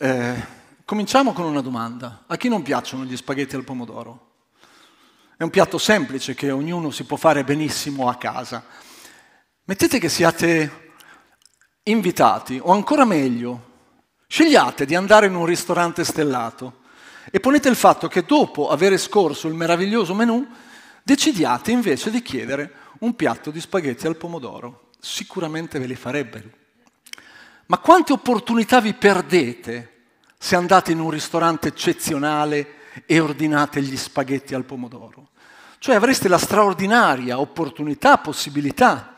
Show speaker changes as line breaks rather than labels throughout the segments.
Eh, cominciamo con una domanda. A chi non piacciono gli spaghetti al pomodoro? È un piatto semplice che ognuno si può fare benissimo a casa. Mettete che siate invitati, o ancora meglio, scegliate di andare in un ristorante stellato e ponete il fatto che dopo aver scorso il meraviglioso menù, decidiate invece di chiedere un piatto di spaghetti al pomodoro. Sicuramente ve li farebbero. Ma quante opportunità vi perdete se andate in un ristorante eccezionale e ordinate gli spaghetti al pomodoro? Cioè avreste la straordinaria opportunità, possibilità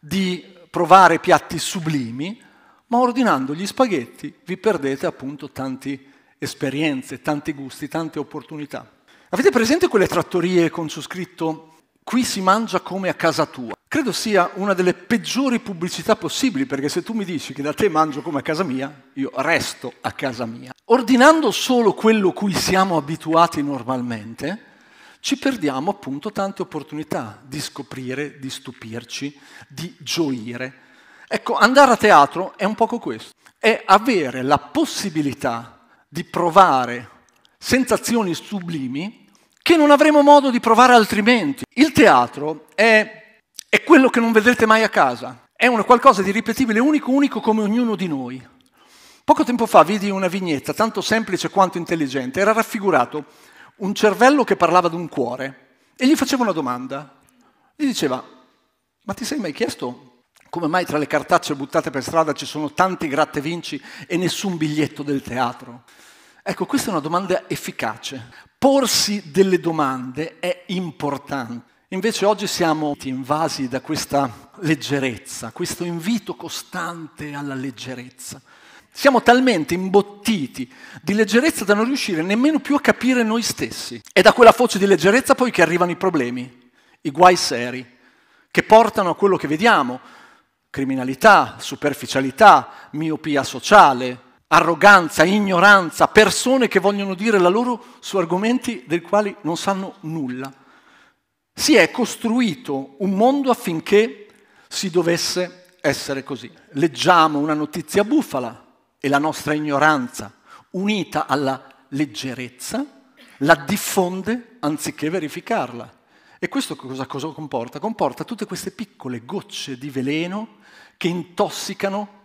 di provare piatti sublimi, ma ordinando gli spaghetti vi perdete appunto tante esperienze, tanti gusti, tante opportunità. Avete presente quelle trattorie con su scritto qui si mangia come a casa tua. Credo sia una delle peggiori pubblicità possibili, perché se tu mi dici che da te mangio come a casa mia, io resto a casa mia. Ordinando solo quello cui siamo abituati normalmente, ci perdiamo appunto tante opportunità di scoprire, di stupirci, di gioire. Ecco, andare a teatro è un poco questo, è avere la possibilità di provare sensazioni sublimi che non avremo modo di provare altrimenti. Il teatro è, è quello che non vedrete mai a casa, è un qualcosa di ripetibile, unico, unico come ognuno di noi. Poco tempo fa vidi una vignetta, tanto semplice quanto intelligente, era raffigurato un cervello che parlava un cuore e gli faceva una domanda. Gli diceva, ma ti sei mai chiesto come mai tra le cartacce buttate per strada ci sono tanti gratte vinci e nessun biglietto del teatro? Ecco, questa è una domanda efficace porsi delle domande è importante. Invece oggi siamo invasi da questa leggerezza, questo invito costante alla leggerezza. Siamo talmente imbottiti di leggerezza da non riuscire nemmeno più a capire noi stessi. È da quella foce di leggerezza poi che arrivano i problemi, i guai seri, che portano a quello che vediamo, criminalità, superficialità, miopia sociale, arroganza, ignoranza, persone che vogliono dire la loro su argomenti del quali non sanno nulla. Si è costruito un mondo affinché si dovesse essere così. Leggiamo una notizia bufala e la nostra ignoranza, unita alla leggerezza, la diffonde anziché verificarla. E questo cosa, cosa comporta? Comporta tutte queste piccole gocce di veleno che intossicano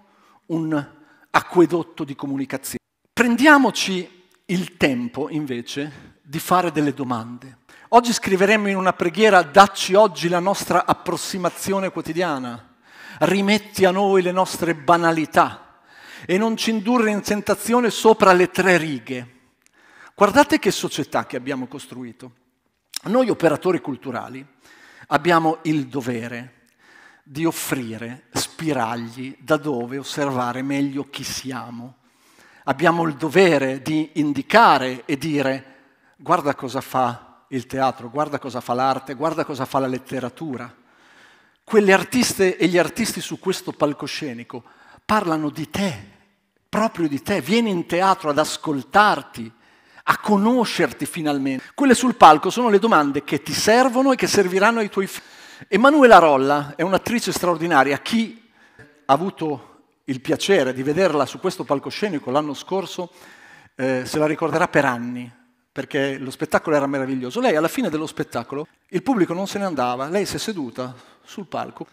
un acquedotto di comunicazione. Prendiamoci il tempo invece di fare delle domande. Oggi scriveremo in una preghiera, dacci oggi la nostra approssimazione quotidiana, rimetti a noi le nostre banalità e non ci indurre in tentazione sopra le tre righe. Guardate che società che abbiamo costruito. Noi operatori culturali abbiamo il dovere di offrire spiragli da dove osservare meglio chi siamo. Abbiamo il dovere di indicare e dire guarda cosa fa il teatro, guarda cosa fa l'arte, guarda cosa fa la letteratura. Quelle artiste e gli artisti su questo palcoscenico parlano di te, proprio di te. Vieni in teatro ad ascoltarti, a conoscerti finalmente. Quelle sul palco sono le domande che ti servono e che serviranno ai tuoi figli. Emanuela Rolla è un'attrice straordinaria. Chi ha avuto il piacere di vederla su questo palcoscenico l'anno scorso eh, se la ricorderà per anni, perché lo spettacolo era meraviglioso. Lei alla fine dello spettacolo, il pubblico non se ne andava, lei si è seduta sul palco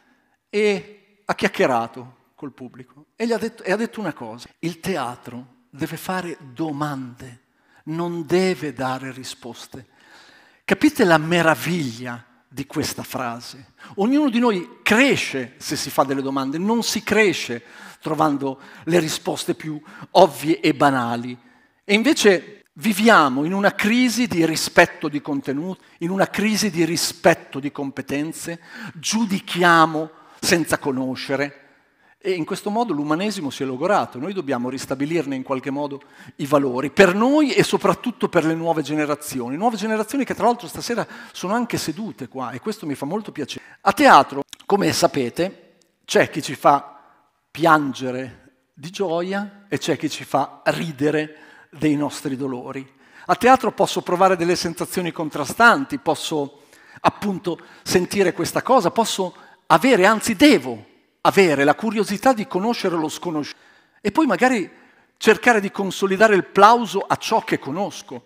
e ha chiacchierato col pubblico e, ha detto, e ha detto una cosa, il teatro deve fare domande, non deve dare risposte. Capite la meraviglia di questa frase. Ognuno di noi cresce se si fa delle domande, non si cresce trovando le risposte più ovvie e banali. E invece viviamo in una crisi di rispetto di contenuti, in una crisi di rispetto di competenze, giudichiamo senza conoscere, e in questo modo l'umanesimo si è logorato, noi dobbiamo ristabilirne in qualche modo i valori, per noi e soprattutto per le nuove generazioni, nuove generazioni che tra l'altro stasera sono anche sedute qua e questo mi fa molto piacere. A teatro, come sapete, c'è chi ci fa piangere di gioia e c'è chi ci fa ridere dei nostri dolori. A teatro posso provare delle sensazioni contrastanti, posso appunto sentire questa cosa, posso avere, anzi devo avere la curiosità di conoscere lo sconosciuto e poi magari cercare di consolidare il plauso a ciò che conosco.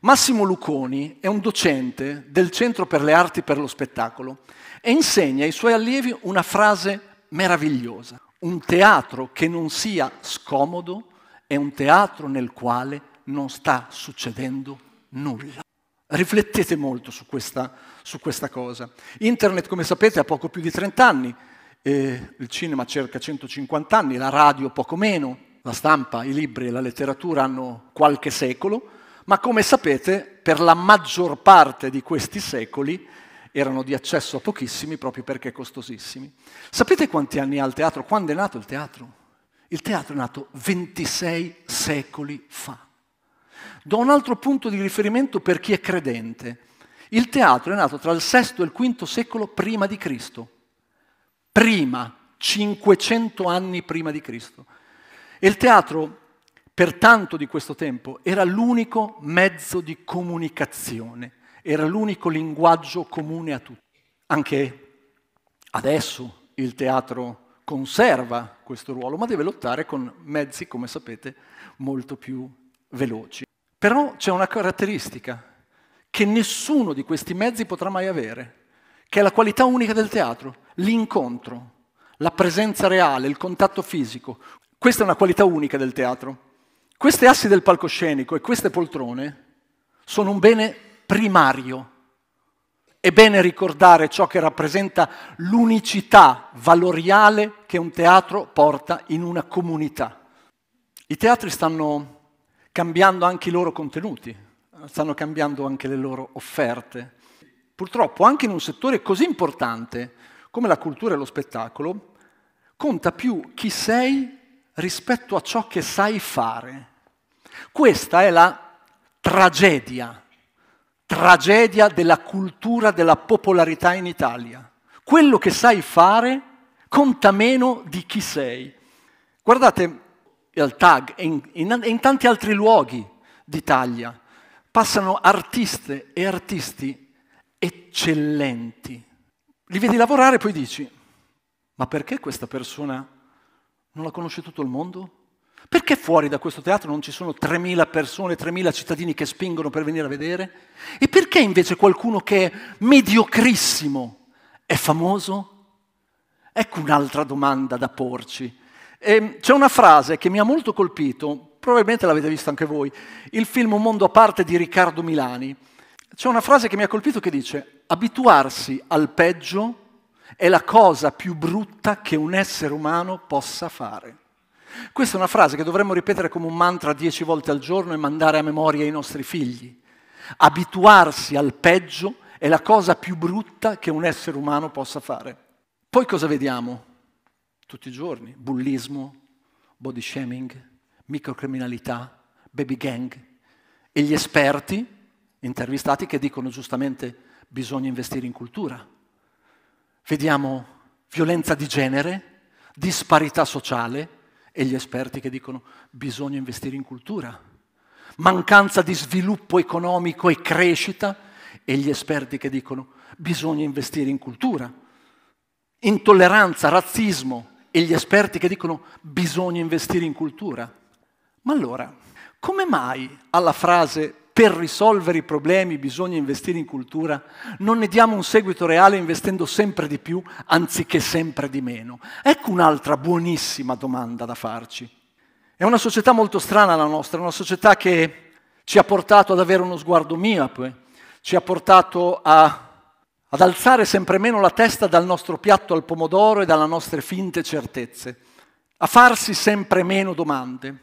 Massimo Luconi è un docente del Centro per le Arti per lo Spettacolo e insegna ai suoi allievi una frase meravigliosa. Un teatro che non sia scomodo è un teatro nel quale non sta succedendo nulla. Riflettete molto su questa, su questa cosa. Internet, come sapete, ha poco più di 30 anni eh, il cinema cerca 150 anni, la radio poco meno, la stampa, i libri e la letteratura hanno qualche secolo, ma come sapete per la maggior parte di questi secoli erano di accesso a pochissimi proprio perché costosissimi. Sapete quanti anni ha il teatro? Quando è nato il teatro? Il teatro è nato 26 secoli fa. Do un altro punto di riferimento per chi è credente. Il teatro è nato tra il VI e il V secolo prima di Cristo prima, 500 anni prima di Cristo. E il teatro, per tanto di questo tempo, era l'unico mezzo di comunicazione, era l'unico linguaggio comune a tutti. Anche adesso il teatro conserva questo ruolo, ma deve lottare con mezzi, come sapete, molto più veloci. Però c'è una caratteristica che nessuno di questi mezzi potrà mai avere, che è la qualità unica del teatro, l'incontro, la presenza reale, il contatto fisico. Questa è una qualità unica del teatro. Queste assi del palcoscenico e queste poltrone sono un bene primario. È bene ricordare ciò che rappresenta l'unicità valoriale che un teatro porta in una comunità. I teatri stanno cambiando anche i loro contenuti, stanno cambiando anche le loro offerte. Purtroppo anche in un settore così importante come la cultura e lo spettacolo, conta più chi sei rispetto a ciò che sai fare. Questa è la tragedia, tragedia della cultura della popolarità in Italia. Quello che sai fare conta meno di chi sei. Guardate al TAG e in, in, in tanti altri luoghi d'Italia passano artiste e artisti eccellenti. Li vedi lavorare e poi dici, ma perché questa persona non la conosce tutto il mondo? Perché fuori da questo teatro non ci sono 3.000 persone, 3.000 cittadini che spingono per venire a vedere? E perché invece qualcuno che è mediocrissimo è famoso? Ecco un'altra domanda da porci. E ehm, c'è una frase che mi ha molto colpito, probabilmente l'avete vista anche voi, il film Un mondo a parte di Riccardo Milani. C'è una frase che mi ha colpito che dice, abituarsi al peggio è la cosa più brutta che un essere umano possa fare. Questa è una frase che dovremmo ripetere come un mantra dieci volte al giorno e mandare a memoria ai nostri figli. Abituarsi al peggio è la cosa più brutta che un essere umano possa fare. Poi cosa vediamo? Tutti i giorni, bullismo, body shaming, microcriminalità, baby gang. E gli esperti intervistati che dicono giustamente bisogna investire in cultura. Vediamo violenza di genere, disparità sociale e gli esperti che dicono bisogna investire in cultura. Mancanza di sviluppo economico e crescita e gli esperti che dicono bisogna investire in cultura. Intolleranza, razzismo e gli esperti che dicono bisogna investire in cultura. Ma allora, come mai alla frase per risolvere i problemi bisogna investire in cultura, non ne diamo un seguito reale investendo sempre di più anziché sempre di meno? Ecco un'altra buonissima domanda da farci. È una società molto strana la nostra, una società che ci ha portato ad avere uno sguardo miope, ci ha portato a, ad alzare sempre meno la testa dal nostro piatto al pomodoro e dalle nostre finte certezze, a farsi sempre meno domande,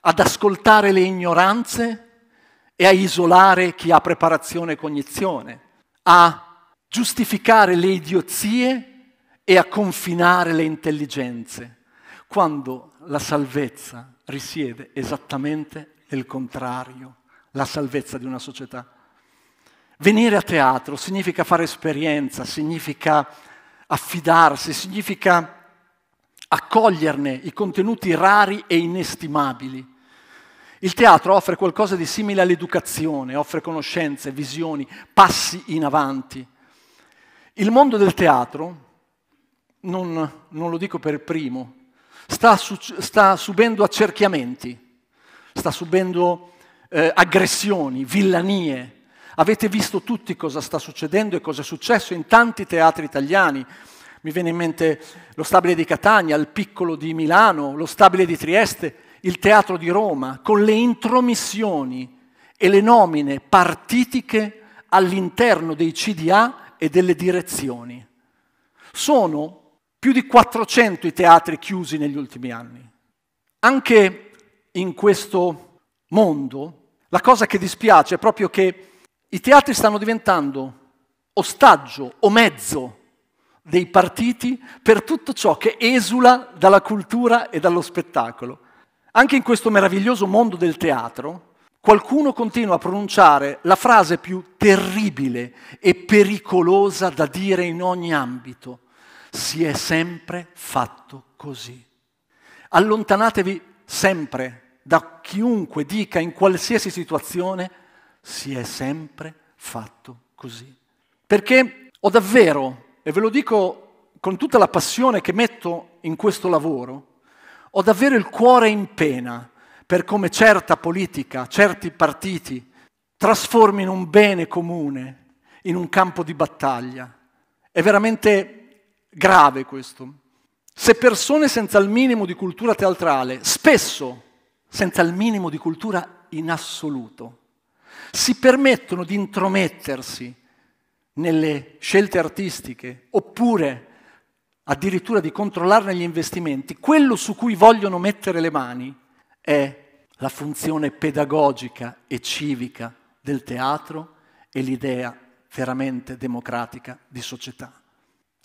ad ascoltare le ignoranze e a isolare chi ha preparazione e cognizione, a giustificare le idiozie e a confinare le intelligenze, quando la salvezza risiede esattamente nel contrario, la salvezza di una società. Venire a teatro significa fare esperienza, significa affidarsi, significa accoglierne i contenuti rari e inestimabili il teatro offre qualcosa di simile all'educazione, offre conoscenze, visioni, passi in avanti. Il mondo del teatro, non, non lo dico per primo, sta, su, sta subendo accerchiamenti, sta subendo eh, aggressioni, villanie. Avete visto tutti cosa sta succedendo e cosa è successo in tanti teatri italiani. Mi viene in mente lo stabile di Catania, il piccolo di Milano, lo stabile di Trieste il teatro di Roma con le intromissioni e le nomine partitiche all'interno dei CDA e delle direzioni. Sono più di 400 i teatri chiusi negli ultimi anni. Anche in questo mondo la cosa che dispiace è proprio che i teatri stanno diventando ostaggio o mezzo dei partiti per tutto ciò che esula dalla cultura e dallo spettacolo. Anche in questo meraviglioso mondo del teatro, qualcuno continua a pronunciare la frase più terribile e pericolosa da dire in ogni ambito. Si è sempre fatto così. Allontanatevi sempre da chiunque dica in qualsiasi situazione si è sempre fatto così. Perché ho davvero, e ve lo dico con tutta la passione che metto in questo lavoro, ho davvero il cuore in pena per come certa politica, certi partiti trasformino un bene comune in un campo di battaglia. È veramente grave questo. Se persone senza il minimo di cultura teatrale, spesso senza il minimo di cultura in assoluto, si permettono di intromettersi nelle scelte artistiche oppure addirittura di controllarne gli investimenti, quello su cui vogliono mettere le mani è la funzione pedagogica e civica del teatro e l'idea veramente democratica di società.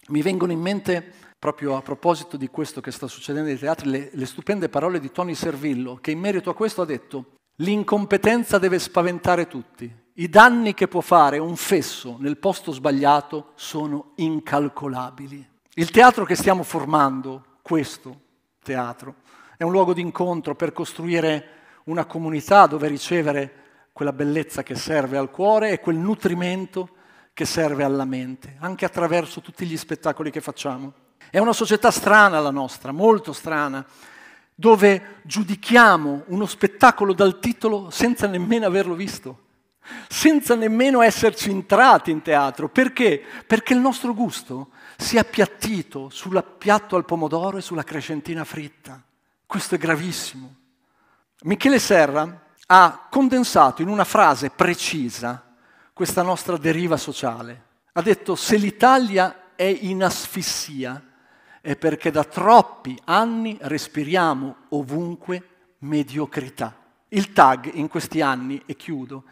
Mi vengono in mente, proprio a proposito di questo che sta succedendo nei teatri, le, le stupende parole di Tony Servillo, che in merito a questo ha detto, l'incompetenza deve spaventare tutti, i danni che può fare un fesso nel posto sbagliato sono incalcolabili. Il teatro che stiamo formando, questo teatro, è un luogo di incontro per costruire una comunità dove ricevere quella bellezza che serve al cuore e quel nutrimento che serve alla mente, anche attraverso tutti gli spettacoli che facciamo. È una società strana la nostra, molto strana, dove giudichiamo uno spettacolo dal titolo senza nemmeno averlo visto senza nemmeno esserci entrati in teatro. Perché? Perché il nostro gusto si è appiattito sull'appiatto al pomodoro e sulla crescentina fritta. Questo è gravissimo. Michele Serra ha condensato in una frase precisa questa nostra deriva sociale. Ha detto se l'Italia è in asfissia è perché da troppi anni respiriamo ovunque mediocrità. Il tag in questi anni, e chiudo,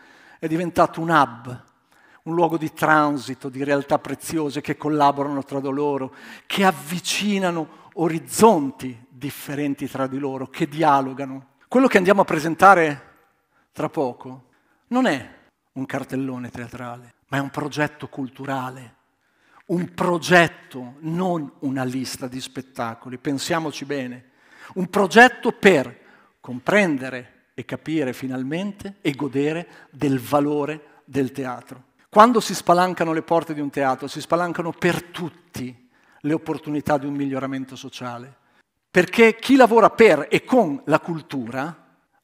è diventato un hub, un luogo di transito di realtà preziose che collaborano tra di loro, che avvicinano orizzonti differenti tra di loro, che dialogano. Quello che andiamo a presentare tra poco non è un cartellone teatrale, ma è un progetto culturale, un progetto, non una lista di spettacoli, pensiamoci bene, un progetto per comprendere e capire finalmente e godere del valore del teatro. Quando si spalancano le porte di un teatro, si spalancano per tutti le opportunità di un miglioramento sociale, perché chi lavora per e con la cultura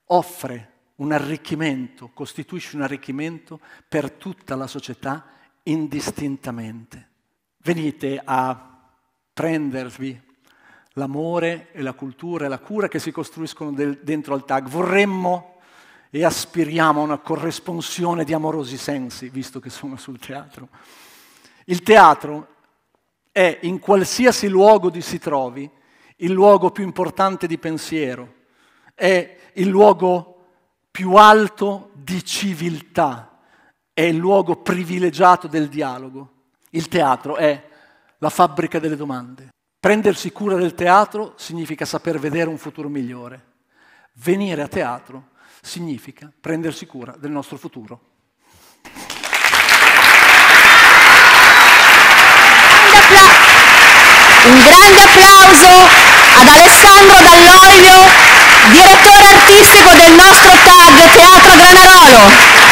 offre un arricchimento, costituisce un arricchimento per tutta la società indistintamente. Venite a prendervi l'amore e la cultura e la cura che si costruiscono del, dentro al TAG. Vorremmo e aspiriamo a una corrisponsione di amorosi sensi, visto che sono sul teatro. Il teatro è, in qualsiasi luogo di si trovi, il luogo più importante di pensiero, è il luogo più alto di civiltà, è il luogo privilegiato del dialogo. Il teatro è la fabbrica delle domande. Prendersi cura del teatro significa saper vedere un futuro migliore. Venire a teatro significa prendersi cura del nostro futuro. Un grande applauso ad Alessandro Dall'Oglio, direttore artistico del nostro TAG Teatro Granarolo.